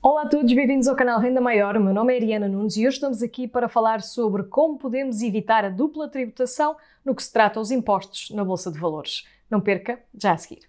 Olá a todos, bem-vindos ao canal Renda Maior. O meu nome é Ariana Nunes e hoje estamos aqui para falar sobre como podemos evitar a dupla tributação no que se trata aos impostos na Bolsa de Valores. Não perca, já a seguir.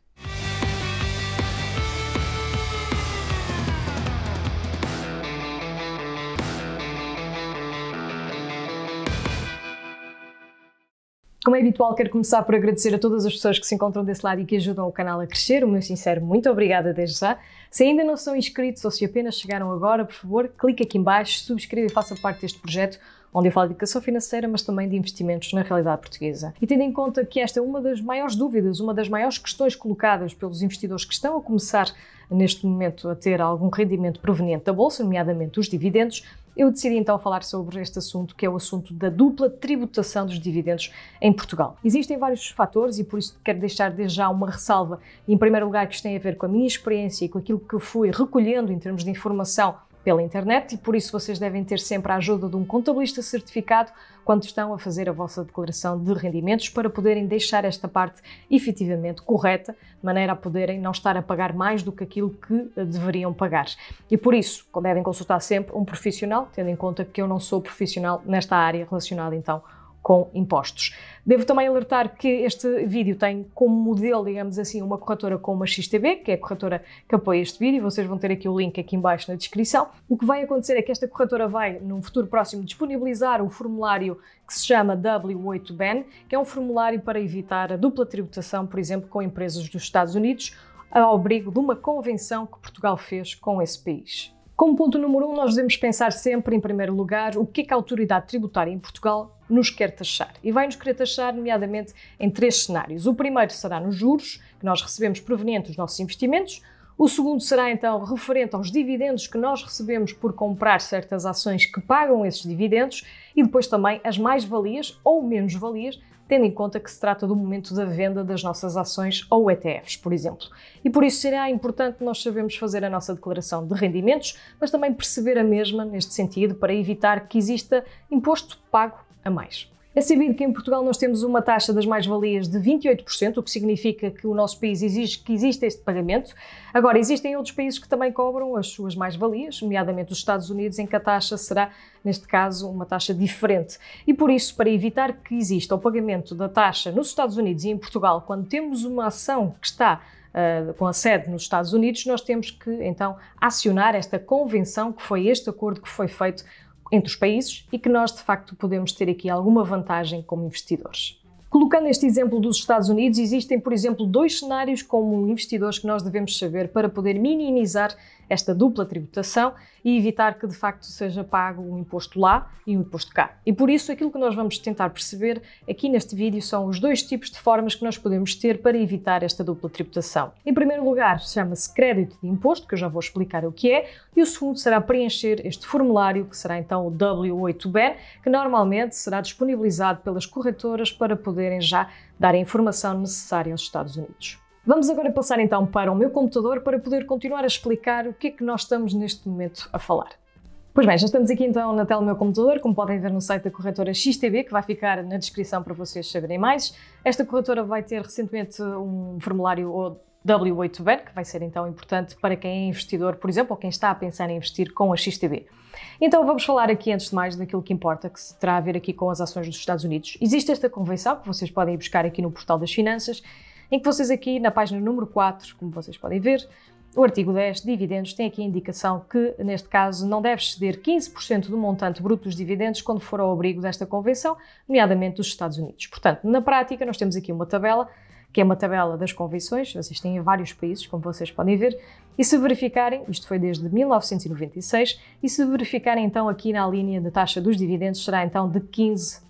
Como é habitual, quero começar por agradecer a todas as pessoas que se encontram desse lado e que ajudam o canal a crescer. O meu sincero muito obrigada desde já. Se ainda não são inscritos ou se apenas chegaram agora, por favor, clique aqui embaixo, subscreva e faça parte deste projeto, onde eu falo de educação financeira, mas também de investimentos na realidade portuguesa. E tendo em conta que esta é uma das maiores dúvidas, uma das maiores questões colocadas pelos investidores que estão a começar neste momento a ter algum rendimento proveniente da bolsa, nomeadamente os dividendos, eu decidi então falar sobre este assunto, que é o assunto da dupla tributação dos dividendos em Portugal. Existem vários fatores e por isso quero deixar desde já uma ressalva, em primeiro lugar, que isto tem a ver com a minha experiência e com aquilo que eu fui recolhendo em termos de informação pela internet e por isso vocês devem ter sempre a ajuda de um contabilista certificado quando estão a fazer a vossa declaração de rendimentos para poderem deixar esta parte efetivamente correta, de maneira a poderem não estar a pagar mais do que aquilo que eh, deveriam pagar. E por isso, devem consultar sempre um profissional, tendo em conta que eu não sou profissional nesta área relacionada então com impostos. Devo também alertar que este vídeo tem como modelo, digamos assim, uma corretora com uma XTB, que é a corretora que apoia este vídeo, vocês vão ter aqui o link aqui embaixo na descrição. O que vai acontecer é que esta corretora vai, num futuro próximo, disponibilizar o formulário que se chama W8BAN, que é um formulário para evitar a dupla tributação, por exemplo, com empresas dos Estados Unidos, ao abrigo de uma convenção que Portugal fez com esse país. Como ponto número um, nós devemos pensar sempre, em primeiro lugar, o que é que a autoridade tributária em Portugal nos quer taxar. E vai nos querer taxar, nomeadamente, em três cenários. O primeiro será nos juros, que nós recebemos provenientes dos nossos investimentos. O segundo será então referente aos dividendos que nós recebemos por comprar certas ações que pagam esses dividendos e depois também as mais-valias ou menos-valias tendo em conta que se trata do momento da venda das nossas ações ou ETFs, por exemplo. E por isso será importante nós sabermos fazer a nossa declaração de rendimentos, mas também perceber a mesma neste sentido para evitar que exista imposto pago a mais. É sabido que em Portugal nós temos uma taxa das mais-valias de 28%, o que significa que o nosso país exige que exista este pagamento. Agora, existem outros países que também cobram as suas mais-valias, nomeadamente os Estados Unidos, em que a taxa será, neste caso, uma taxa diferente. E por isso, para evitar que exista o pagamento da taxa nos Estados Unidos e em Portugal, quando temos uma ação que está Uh, com a sede nos Estados Unidos, nós temos que então acionar esta convenção, que foi este acordo que foi feito entre os países e que nós, de facto, podemos ter aqui alguma vantagem como investidores. Colocando este exemplo dos Estados Unidos, existem, por exemplo, dois cenários como investidores que nós devemos saber para poder minimizar esta dupla tributação e evitar que de facto seja pago um imposto lá e um imposto cá. E por isso aquilo que nós vamos tentar perceber aqui neste vídeo são os dois tipos de formas que nós podemos ter para evitar esta dupla tributação. Em primeiro lugar, chama-se crédito de imposto, que eu já vou explicar o que é, e o segundo será preencher este formulário, que será então o w 8 b que normalmente será disponibilizado pelas corretoras para poderem já dar a informação necessária aos Estados Unidos. Vamos agora passar então para o meu computador para poder continuar a explicar o que é que nós estamos neste momento a falar. Pois bem, já estamos aqui então na tela do meu computador, como podem ver no site da corretora XTB, que vai ficar na descrição para vocês saberem mais. Esta corretora vai ter recentemente um formulário W8BEN, que vai ser então importante para quem é investidor, por exemplo, ou quem está a pensar em investir com a XTB. Então vamos falar aqui antes de mais daquilo que importa, que se terá a ver aqui com as ações dos Estados Unidos. Existe esta convenção que vocês podem buscar aqui no portal das finanças em que vocês aqui na página número 4, como vocês podem ver, o artigo 10, dividendos, tem aqui a indicação que, neste caso, não deve exceder 15% do montante bruto dos dividendos quando for ao abrigo desta convenção, nomeadamente dos Estados Unidos. Portanto, na prática, nós temos aqui uma tabela, que é uma tabela das convenções, vocês têm em vários países, como vocês podem ver, e se verificarem, isto foi desde 1996, e se verificarem então aqui na linha da taxa dos dividendos, será então de 15%.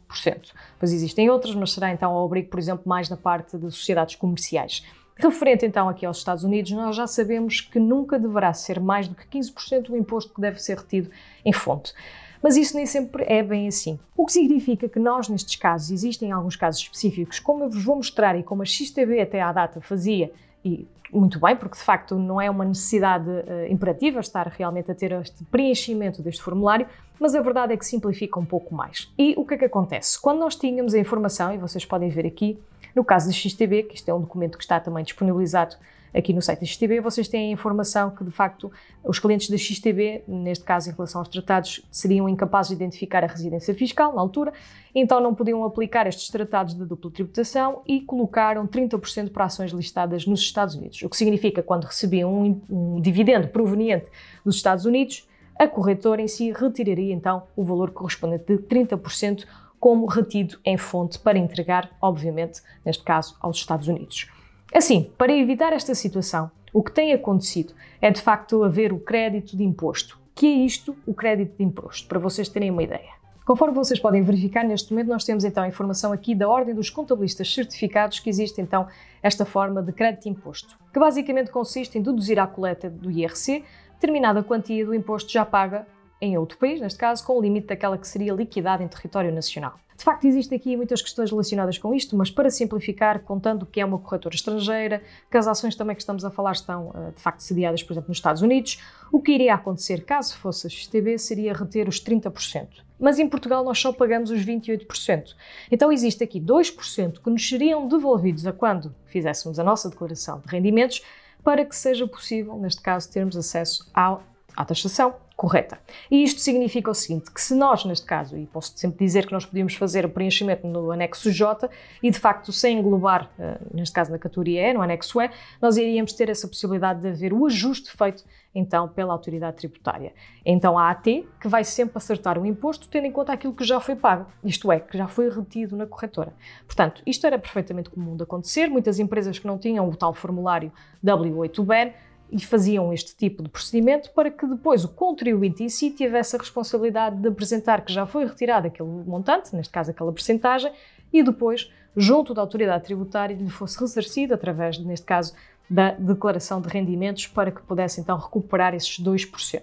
Pois existem outras, mas será então ao abrigo, por exemplo, mais na parte de sociedades comerciais. Referente então aqui aos Estados Unidos, nós já sabemos que nunca deverá ser mais do que 15% o imposto que deve ser retido em fonte. Mas isso nem sempre é bem assim. O que significa que nós, nestes casos, existem alguns casos específicos, como eu vos vou mostrar e como a XTB até à data fazia, e muito bem, porque de facto não é uma necessidade uh, imperativa estar realmente a ter este preenchimento deste formulário, mas a verdade é que simplifica um pouco mais. E o que é que acontece? Quando nós tínhamos a informação, e vocês podem ver aqui, no caso do XTB, que isto é um documento que está também disponibilizado aqui no site da XTB, vocês têm a informação que, de facto, os clientes da XTB, neste caso em relação aos tratados, seriam incapazes de identificar a residência fiscal na altura, então não podiam aplicar estes tratados de dupla tributação e colocaram 30% para ações listadas nos Estados Unidos, o que significa quando recebiam um, um dividendo proveniente dos Estados Unidos, a corretora em si retiraria então o valor correspondente de 30% como retido em fonte para entregar, obviamente, neste caso, aos Estados Unidos. Assim, para evitar esta situação, o que tem acontecido é de facto haver o crédito de imposto. Que é isto o crédito de imposto, para vocês terem uma ideia. Conforme vocês podem verificar, neste momento nós temos então informação aqui da ordem dos contabilistas certificados que existe então esta forma de crédito de imposto, que basicamente consiste em deduzir à coleta do IRC determinada quantia do imposto já paga em outro país, neste caso, com o limite daquela que seria liquidada em território nacional. De facto, existem aqui muitas questões relacionadas com isto, mas para simplificar, contando que é uma corretora estrangeira, que as ações também que estamos a falar estão eh, de facto sediadas, por exemplo, nos Estados Unidos, o que iria acontecer caso fosse a XTB seria reter os 30%. Mas em Portugal nós só pagamos os 28%. Então existe aqui 2% que nos seriam devolvidos a quando fizéssemos a nossa declaração de rendimentos, para que seja possível, neste caso, termos acesso à, à taxação correta. E isto significa o seguinte, que se nós, neste caso, e posso sempre dizer que nós podíamos fazer o preenchimento no anexo J e, de facto, sem englobar, eh, neste caso, na categoria E, no anexo E, nós iríamos ter essa possibilidade de haver o ajuste feito, então, pela autoridade tributária. Então, a AT, que vai sempre acertar o imposto, tendo em conta aquilo que já foi pago, isto é, que já foi retido na corretora. Portanto, isto era perfeitamente comum de acontecer, muitas empresas que não tinham o tal formulário W8BEN e faziam este tipo de procedimento para que depois o contribuinte em si tivesse a responsabilidade de apresentar que já foi retirado aquele montante, neste caso aquela percentagem, e depois, junto da autoridade tributária, lhe fosse ressarcido através, neste caso, da declaração de rendimentos para que pudesse então recuperar esses 2%.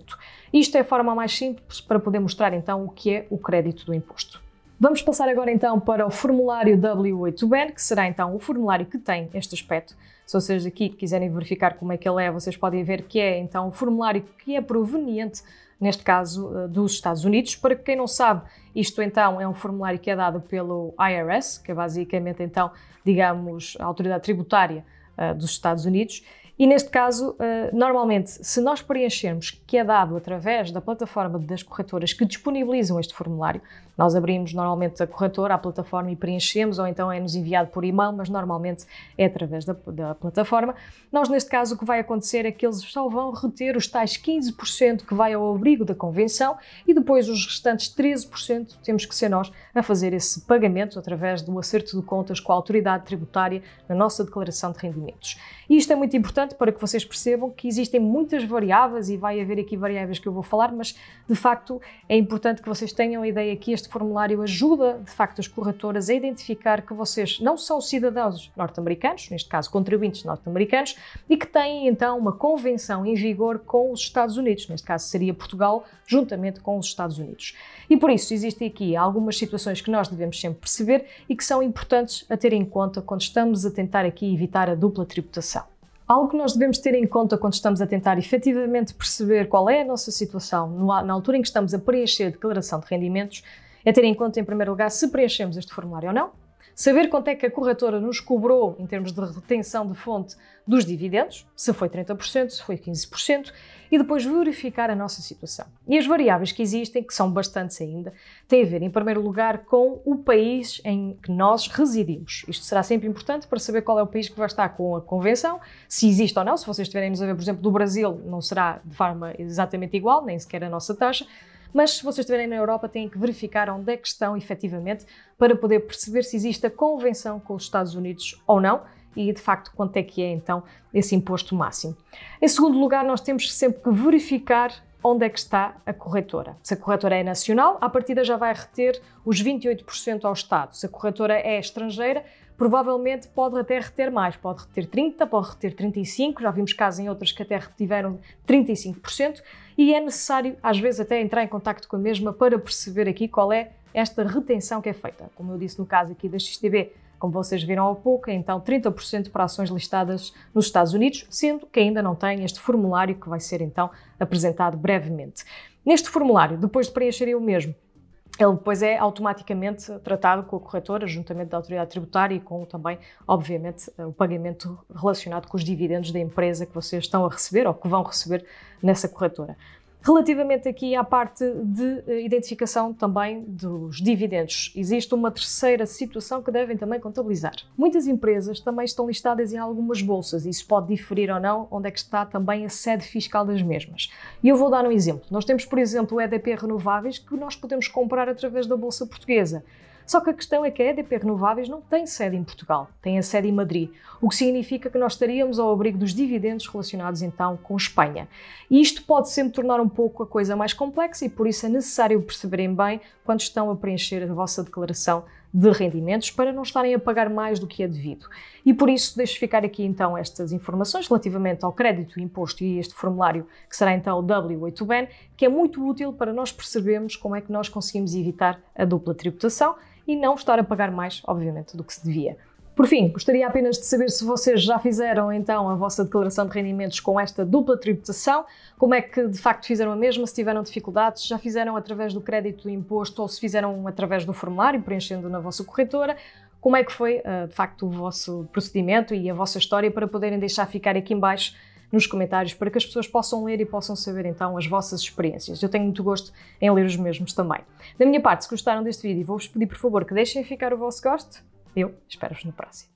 Isto é a forma mais simples para poder mostrar então o que é o crédito do imposto. Vamos passar agora então para o formulário w 8 ben que será então o formulário que tem este aspecto. Se vocês aqui quiserem verificar como é que ele é, vocês podem ver que é então o formulário que é proveniente, neste caso, eh, dos Estados Unidos. Para quem não sabe, isto então é um formulário que é dado pelo IRS, que é basicamente então, digamos, a autoridade tributária uh, dos Estados Unidos e neste caso, eh, normalmente, se nós preenchermos que é dado através da plataforma das corretoras que disponibilizam este formulário, nós abrimos normalmente a corretora, a plataforma e preenchemos, ou então é-nos enviado por e-mail, mas normalmente é através da, da, plataforma. Nós, neste caso, o que vai acontecer é que eles só vão reter os tais 15% que vai ao abrigo da convenção e depois os restantes 13% temos que ser nós a fazer esse pagamento através do acerto de contas com a autoridade tributária na nossa declaração de rendimentos. E isto é muito importante importante para que vocês percebam que existem muitas variáveis e vai haver aqui variáveis que eu vou falar, mas de facto é importante que vocês tenham a ideia que este formulário ajuda de facto as corretoras a identificar que vocês não são cidadãos norte-americanos, neste caso contribuintes norte-americanos, e que têm então uma convenção em vigor com os Estados Unidos, neste caso seria Portugal, juntamente com os Estados Unidos. E por isso existem aqui algumas situações que nós devemos sempre perceber e que são importantes a ter em conta quando estamos a tentar aqui evitar a dupla tributação. Algo que nós devemos ter em conta quando estamos a tentar efetivamente perceber qual é a nossa situação na altura em que estamos a preencher a declaração de rendimentos é ter em conta, em primeiro lugar, se preenchemos este formulário ou não, saber quanto é que a corretora nos cobrou em termos de retenção de fonte dos dividendos, se foi 30%, se foi 15%, e depois verificar a nossa situação. E as variáveis que existem, que são bastantes ainda, têm a ver, em primeiro lugar, com o país em que nós residimos. Isto será sempre importante para saber qual é o país que vai estar com a convenção, se existe ou não. Se vocês estiverem-nos a ver, por exemplo, do Brasil, não será de forma exatamente igual, nem sequer a nossa taxa mas se vocês estiverem na Europa, têm que verificar onde é que estão efetivamente para poder perceber se existe a convenção com os Estados Unidos ou não e de facto quanto é que é então esse imposto máximo. Em segundo lugar, nós temos sempre que verificar onde é que está a corretora. Se a corretora é nacional, a partida já vai reter os 28% ao Estado. Se a corretora é estrangeira, provavelmente pode até reter mais, pode reter 30, pode reter 35, já vimos casos em outras que até retiveram 35% e é necessário, às vezes, até entrar em contato com a mesma para perceber aqui qual é esta retenção que é feita. Como eu disse no caso aqui da XTB, como vocês viram há pouco, é então 30% para ações listadas nos Estados Unidos, sendo que ainda não tem este formulário que vai ser então apresentado brevemente. Neste formulário, depois de preencherem o mesmo, ele depois é automaticamente tratado com a corretora, juntamente da autoridade tributária e com também, obviamente, eh, o pagamento relacionado com os dividendos da empresa que vocês estão a receber ou que vão receber nessa corretora. Relativamente aqui à parte de eh, identificação também dos dividendos, existe uma terceira situação que devem também contabilizar. Muitas empresas também estão listadas em algumas bolsas e isso pode diferir ou não onde é que está também a sede fiscal das mesmas. E eu vou dar um exemplo. Nós temos, por exemplo, o EDP Renováveis que nós podemos comprar através da Bolsa Portuguesa. Só que a questão é que a EDP Renováveis não tem sede em Portugal, tem a sede em Madrid, o que significa que nós estaríamos ao abrigo dos dividendos relacionados então com Espanha. E isto pode sempre tornar um pouco a coisa mais complexa e por isso é necessário perceberem bem quando estão a preencher a vossa declaração de rendimentos para não estarem a pagar mais do que é devido. E por isso deixo ficar aqui então estas informações relativamente ao crédito, imposto e este formulário que será então o w 8 bn que é muito útil para nós percebermos como é que nós conseguimos evitar a dupla tributação e não estar a pagar mais, obviamente, do que se devia. Por fim, gostaria apenas de saber se vocês já fizeram então a vossa declaração de rendimentos com esta dupla tributação, como é que de facto fizeram a mesma, se tiveram dificuldades, se já fizeram através do crédito do imposto ou se fizeram através do formulário preenchendo na vossa corretora, como é que foi eh, de facto o vosso procedimento e a vossa história para poderem deixar ficar aqui embaixo nos comentários para que as pessoas possam ler e possam saber então as vossas experiências. Eu tenho muito gosto em ler os mesmos também. Da minha parte, se gostaram deste vídeo, vou-vos pedir por favor que deixem ficar o vosso gosto. Eu espero-vos no próximo.